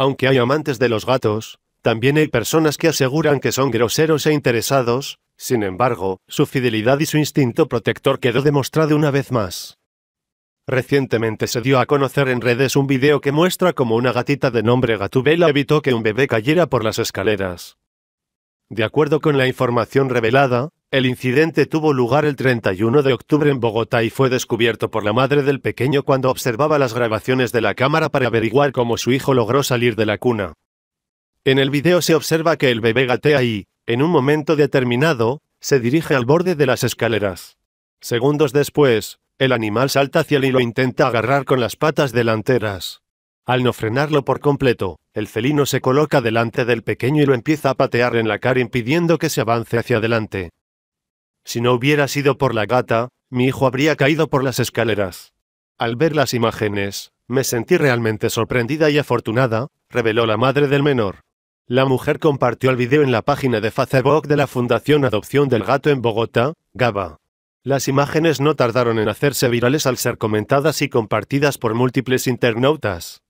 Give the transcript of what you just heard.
Aunque hay amantes de los gatos, también hay personas que aseguran que son groseros e interesados, sin embargo, su fidelidad y su instinto protector quedó demostrado una vez más. Recientemente se dio a conocer en redes un video que muestra cómo una gatita de nombre Gatubela evitó que un bebé cayera por las escaleras. De acuerdo con la información revelada, el incidente tuvo lugar el 31 de octubre en Bogotá y fue descubierto por la madre del pequeño cuando observaba las grabaciones de la cámara para averiguar cómo su hijo logró salir de la cuna. En el video se observa que el bebé gatea y, en un momento determinado, se dirige al borde de las escaleras. Segundos después, el animal salta hacia él y lo intenta agarrar con las patas delanteras. Al no frenarlo por completo, el felino se coloca delante del pequeño y lo empieza a patear en la cara impidiendo que se avance hacia adelante. Si no hubiera sido por la gata, mi hijo habría caído por las escaleras. Al ver las imágenes, me sentí realmente sorprendida y afortunada, reveló la madre del menor. La mujer compartió el video en la página de Facebook de la Fundación Adopción del Gato en Bogotá, GABA. Las imágenes no tardaron en hacerse virales al ser comentadas y compartidas por múltiples internautas.